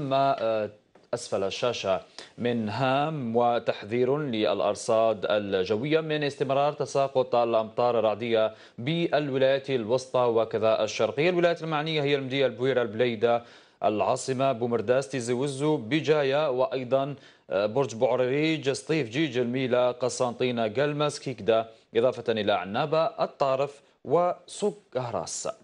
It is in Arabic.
ما آه، أسفل الشاشة من هام وتحذير للأرصاد الجوية من استمرار تساقط الأمطار الرعدية بالولايات الوسطى وكذا الشرقية الولايات المعنية هي المدية البويرة البليدة العاصمة بومرداس تيزي وزو بجاية وأيضا آه، برج بوعريج سطيف جيج الميلة قسنطينة قلمس كيكدا إضافة إلى عنابة الطارف وسوق هراس